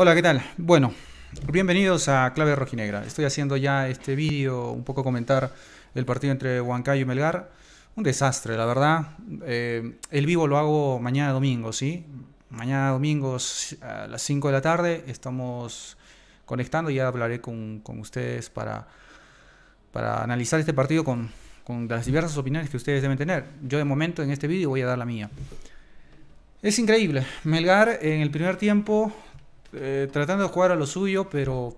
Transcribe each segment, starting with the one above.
Hola, ¿qué tal? Bueno, bienvenidos a Clave Rojinegra. Estoy haciendo ya este vídeo, un poco comentar el partido entre Huancayo y Melgar. Un desastre, la verdad. Eh, el vivo lo hago mañana domingo, ¿sí? Mañana domingo a las 5 de la tarde estamos conectando. y Ya hablaré con, ustedes para, para analizar este partido con, con las diversas opiniones que ustedes deben tener. Yo de momento en este vídeo voy a dar la mía. Es increíble. Melgar en el primer tiempo eh, tratando de jugar a lo suyo, pero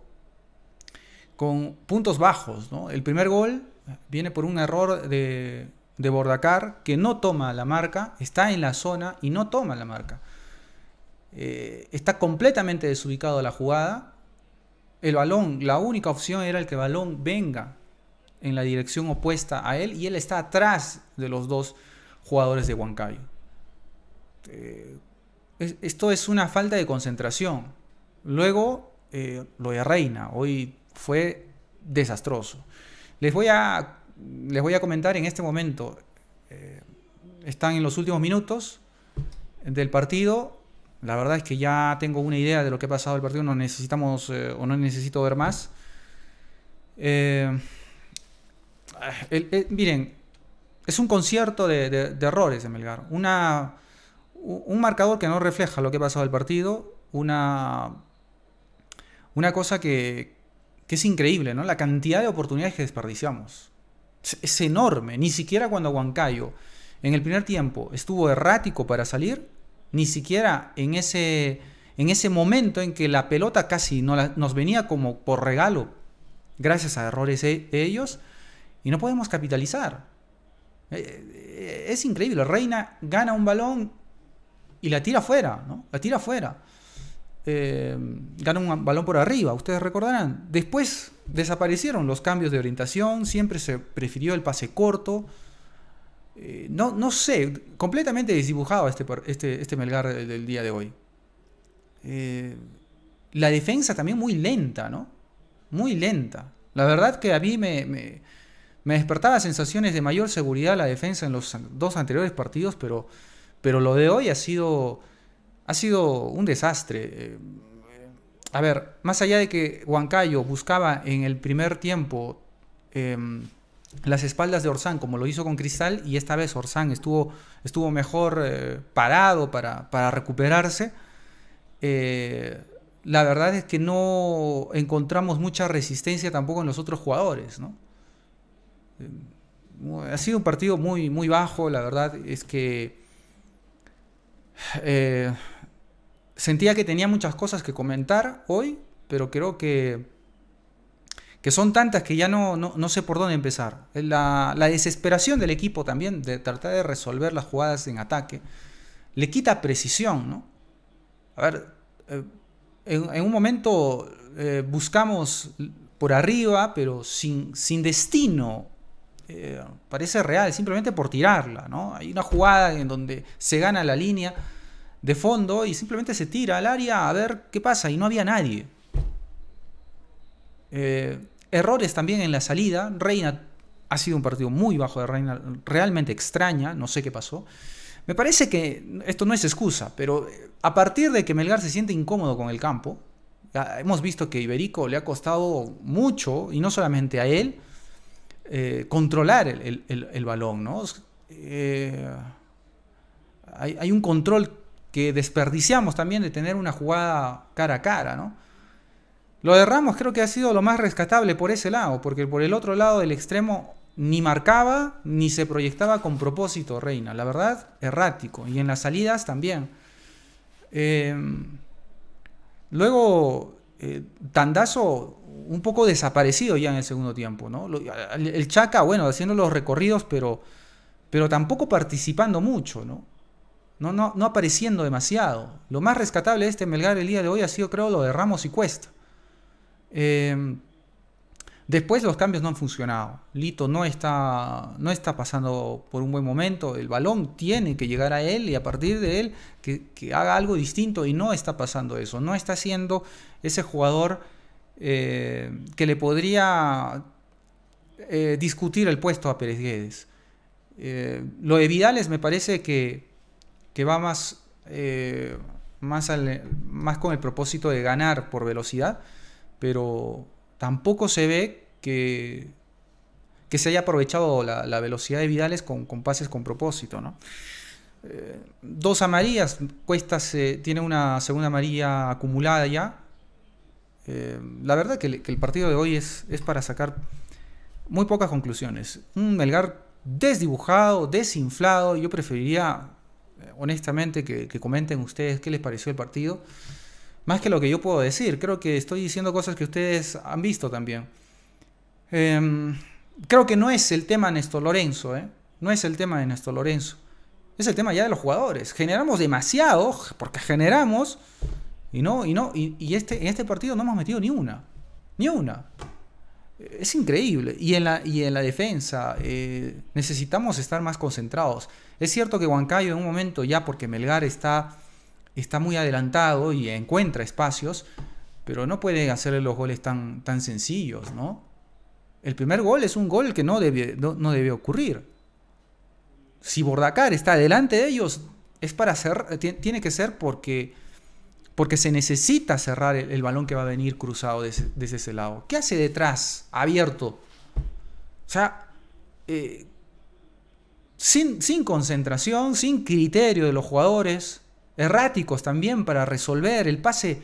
con puntos bajos. El primer gol viene por un error de, Bordacar, que no toma la marca, está en la zona y no toma la marca. Eh, está completamente desubicado la jugada. El balón, la única opción era el que el balón venga en la dirección opuesta a él y él está atrás de los dos jugadores de Huancayo. Eh, esto es una falta de concentración. Luego, eh, lo de Reina, hoy fue desastroso. Les voy a, les voy a comentar en este momento, eh, están en los últimos minutos del partido. La verdad es que ya tengo una idea de lo que ha pasado el partido, no necesitamos eh, o no necesito ver más. miren, es un concierto de, de errores en Melgar. Una, un marcador que no refleja lo que ha pasado el partido, una una cosa que, es increíble, ¿no? La cantidad de oportunidades que desperdiciamos. Es, enorme. Ni siquiera cuando Huancayo en el primer tiempo estuvo errático para salir, ni siquiera en ese, en ese momento en que la pelota casi no nos venía como por regalo, gracias a errores de, de ellos, y no podemos capitalizar. Eh, eh, es increíble. Reina gana un balón y la tira fuera, ¿no? La tira fuera eh, em, ganó un balón por arriba, ustedes recordarán. Después desaparecieron los cambios de orientación, siempre se prefirió el pase corto. Eh, no, no sé, completamente desdibujado este, este, este Melgar del, día de hoy. Eh, la defensa también muy lenta, ¿no? Muy lenta. La verdad que a mí me, despertaba sensaciones de mayor seguridad la defensa en los dos anteriores partidos, pero, pero lo de hoy ha sido ha sido un desastre. Eh, a ver, más allá de que Huancayo buscaba en el primer tiempo em, las espaldas de Orsán, como lo hizo con Cristal, y esta vez Orsán estuvo, estuvo mejor eh, parado para, recuperarse, eh, la verdad es que no encontramos mucha resistencia tampoco en los otros jugadores. ¿no? Em, ha sido un partido muy, muy bajo, la verdad es que eh, sentía que tenía muchas cosas que comentar hoy, pero creo que, que son tantas que ya no, no, sé por dónde empezar. Eh, la, desesperación del equipo también de tratar de resolver las jugadas en ataque le quita precisión, A ver, eh, en, un momento buscamos por arriba, pero sin, sin destino eh, parece real, simplemente por tirarla. ¿no? Hay una jugada en donde se gana la línea de fondo y simplemente se tira al área a ver qué pasa y no había nadie. Eh, errores también en la salida. Reina ha sido un partido muy bajo de Reina, realmente extraña, no sé qué pasó. Me parece que esto no es excusa, pero eh, a partir de que Melgar se siente incómodo con el campo, hemos visto que Iberico le ha costado mucho, y no solamente a él, eh, controlar el, balón, ¿no? Eh, hay, un control que desperdiciamos también de tener una jugada cara a cara, ¿no? Lo de Ramos creo que ha sido lo más rescatable por ese lado, porque por el otro lado del extremo ni marcaba ni se proyectaba con propósito Reina, la verdad, errático, y en las salidas también. Eh, luego, Tandazo un poco desaparecido ya en el segundo tiempo, ¿no? El Chaca, bueno, haciendo los recorridos, pero, pero tampoco participando mucho, ¿no? No, no, no apareciendo demasiado. Lo más rescatable de este Melgar el día de hoy ha sido, creo, lo de Ramos y Cuesta. Em, después los cambios no han funcionado. Lito no está, no está pasando por un buen momento. El balón tiene que llegar a él y a partir de él que, que haga algo distinto y no está pasando eso. No está siendo ese jugador eh, que le podría eh, discutir el puesto a Pérez Guedes. Eh, lo de Vidales me parece que, va más, más, con el propósito de ganar por velocidad, pero tampoco se ve que, que se haya aprovechado la, velocidad de Vidales con, con, pases con propósito. ¿no? dos amarillas, Cuestas tiene una segunda amarilla acumulada ya, eh, la verdad que, el partido de hoy es, es para sacar muy pocas conclusiones. Un Melgar desdibujado, desinflado. Yo preferiría, eh, honestamente, que, comenten ustedes qué les pareció el partido. Más que lo que yo puedo decir. Creo que estoy diciendo cosas que ustedes han visto también. Em, creo que no es el tema Néstor Lorenzo. ¿eh? No es el tema de Néstor Lorenzo. Es el tema ya de los jugadores. Generamos demasiado, porque generamos y no, y no, y, este, en este partido no hemos metido ni una. Ni una. Es increíble. Y en la, y en la defensa, eh, necesitamos estar más concentrados. Es cierto que Huancayo en un momento ya, porque Melgar está, está muy adelantado y encuentra espacios, pero no puede hacerle los goles tan, tan sencillos, ¿no? El primer gol es un gol que no debe, no, debe ocurrir. Si Bordacar está delante de ellos, es para hacer. tiene que ser porque porque se necesita cerrar el, balón que va a venir cruzado desde, ese lado. ¿Qué hace detrás, abierto? O sea, eh, sin, concentración, sin criterio de los jugadores, erráticos también para resolver el pase.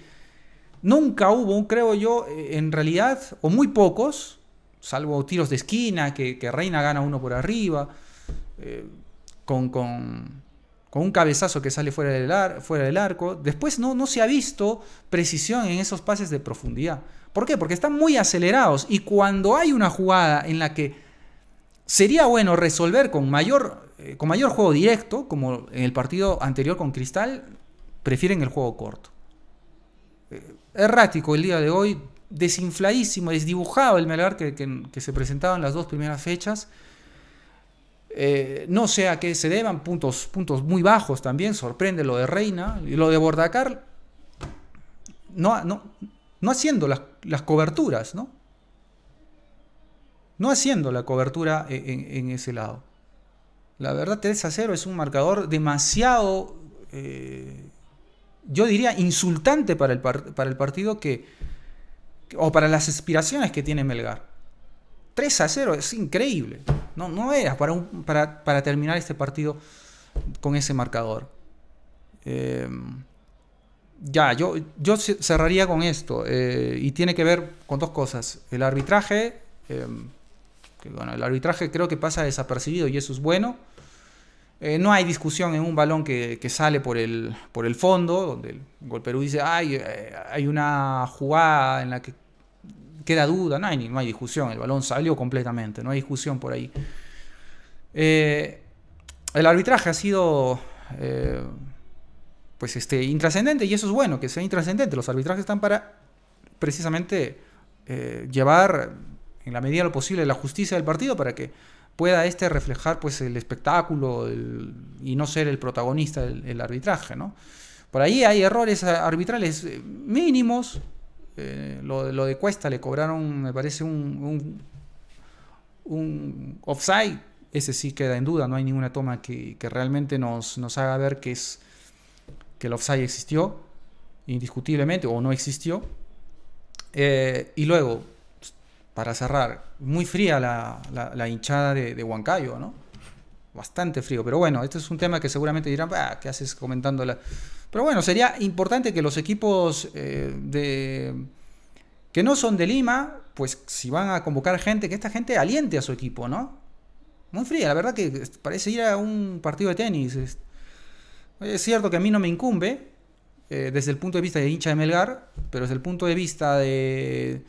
Nunca hubo, creo yo, eh, en realidad, o muy pocos, salvo tiros de esquina, que, Reina gana uno por arriba, eh, con, con, con un cabezazo que sale fuera del, arco. Después no, se ha visto precisión en esos pases de profundidad. ¿Por qué? Porque están muy acelerados y cuando hay una jugada en la que sería bueno resolver con mayor, eh, juego directo, como en el partido anterior con Cristal, prefieren el juego corto. Eh, errático el día de hoy, desinfladísimo, desdibujado el Melgar que, que se presentaba en las dos primeras fechas. Eh, no sea que se deban, puntos, puntos muy bajos también, sorprende lo de Reina y lo de Bordacar, no, no, haciendo las, coberturas, ¿no? No haciendo la cobertura en, ese lado. La verdad, 3 a 0 es un marcador demasiado, eh, yo diría, insultante para el, para el partido que, o para las aspiraciones que tiene Melgar. 3 a 0 es increíble. No, no era para, para, para terminar este partido con ese marcador. Em, ya, yo, yo cerraría con esto. Eh, y tiene que ver con dos cosas. El arbitraje. Em, que, bueno, el arbitraje creo que pasa desapercibido y eso es bueno. Eh, no hay discusión en un balón que, sale por el, por el fondo, donde el Gol dice, eh, hay una jugada en la que queda duda, no hay, no hay discusión, el balón salió completamente, no hay discusión por ahí. Eh, el arbitraje ha sido eh, pues este, intrascendente y eso es bueno, que sea intrascendente. Los arbitrajes están para precisamente eh, llevar en la medida de lo posible la justicia del partido para que pueda este reflejar pues el espectáculo y no ser el protagonista del arbitraje, Por ahí hay errores arbitrales mínimos, eh, lo, lo, de Cuesta le cobraron, me parece, un, un, offside. Ese sí queda en duda, no hay ninguna toma que, realmente nos, haga ver que, es, que el offside existió, indiscutiblemente, o no existió. Eh, y luego, para cerrar, muy fría la, hinchada de Huancayo, ¿no? bastante frío. Pero bueno, este es un tema que seguramente dirán, ah, ¿qué haces comentándola? Pero bueno, sería importante que los equipos eh, de que no son de Lima, pues si van a convocar gente, que esta gente aliente a su equipo, ¿no? Muy fría, la verdad que parece ir a un partido de tenis. Es cierto que a mí no me incumbe, eh, desde el punto de vista de hincha de Melgar, pero desde el punto de vista de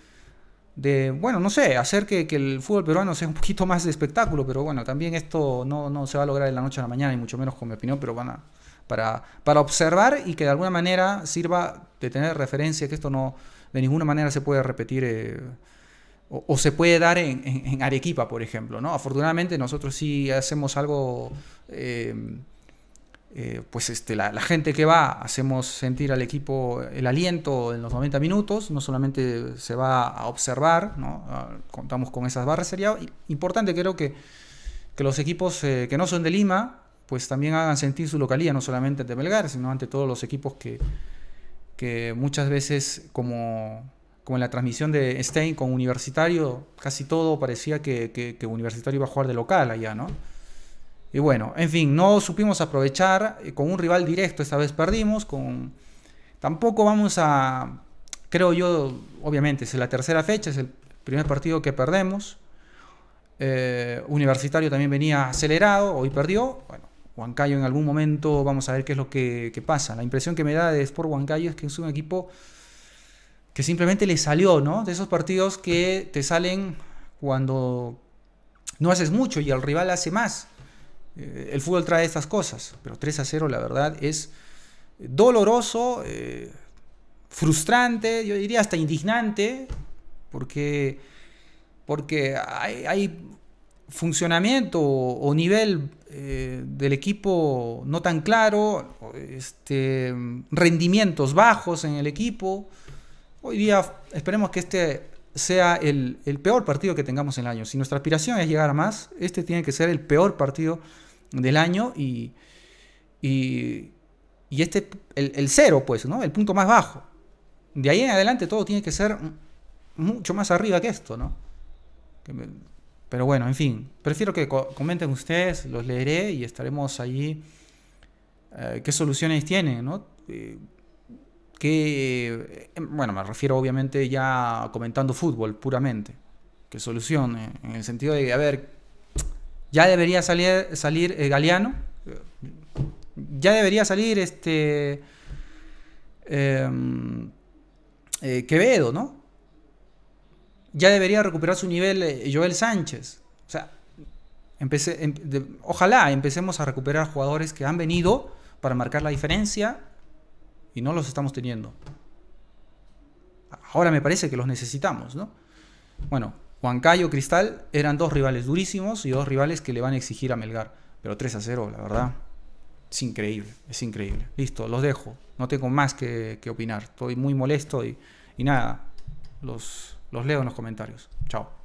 de, bueno, no sé, hacer que, el fútbol peruano sea un poquito más de espectáculo, pero bueno, también esto no, se va a lograr de la noche a la mañana, y mucho menos con mi opinión, pero van para, para observar y que de alguna manera sirva de tener referencia que esto no, de ninguna manera se puede repetir. Eh, o, se puede dar en, Arequipa, por ejemplo, ¿no? Afortunadamente nosotros sí hacemos algo eh, eh, pues este, la, gente que va, hacemos sentir al equipo el aliento en los 90 minutos, no solamente se va a observar, ¿no? Ah, contamos con esas barras, sería importante creo que, que los equipos eh, que no son de Lima, pues también hagan sentir su localía, no solamente ante Belgar, sino ante todos los equipos que, muchas veces, como, en la transmisión de Stein con Universitario, casi todo parecía que, que Universitario iba a jugar de local allá, ¿no? Y bueno, en fin, no supimos aprovechar eh, con un rival directo, esta vez perdimos, con... tampoco vamos a, creo yo, obviamente, es la tercera fecha, es el primer partido que perdemos. Eh, universitario también venía acelerado, hoy perdió. Bueno, Huancayo en algún momento vamos a ver qué es lo que, que pasa. La impresión que me da de Sport Huancayo es que es un equipo que simplemente le salió, ¿no? De esos partidos que te salen cuando no haces mucho y el rival hace más. Eh, el fútbol trae estas cosas, pero 3 a 0 la verdad es doloroso, eh, frustrante, yo diría hasta indignante, porque, porque hay, funcionamiento o, nivel eh, del equipo no tan claro, este, rendimientos bajos en el equipo. Hoy día esperemos que este sea el, el peor partido que tengamos en el año. Si nuestra aspiración es llegar a más, este tiene que ser el peor partido del año y, y, este, el, cero, pues, ¿no? El punto más bajo. De ahí en adelante todo tiene que ser mucho más arriba que esto, ¿no? Pero bueno, en fin, prefiero que comenten ustedes, los leeré y estaremos allí. Eh, ¿Qué soluciones tienen, no? Eh, eh, bueno, me refiero obviamente ya comentando fútbol puramente, qué soluciones en el sentido de, a ver, ya debería salir, salir eh, Galeano. Ya debería salir este. Em, eh, Quevedo, ¿no? Ya debería recuperar su nivel eh, Joel Sánchez. O sea, em, ojalá empecemos a recuperar jugadores que han venido para marcar la diferencia y no los estamos teniendo. Ahora me parece que los necesitamos, ¿no? Bueno, Huancayo, Cristal eran dos rivales durísimos y dos rivales que le van a exigir a Melgar. Pero 3 a 0, la verdad. Es increíble, es increíble. Listo, los dejo. No tengo más que, opinar. Estoy muy molesto y, nada. Los, los leo en los comentarios. Chao.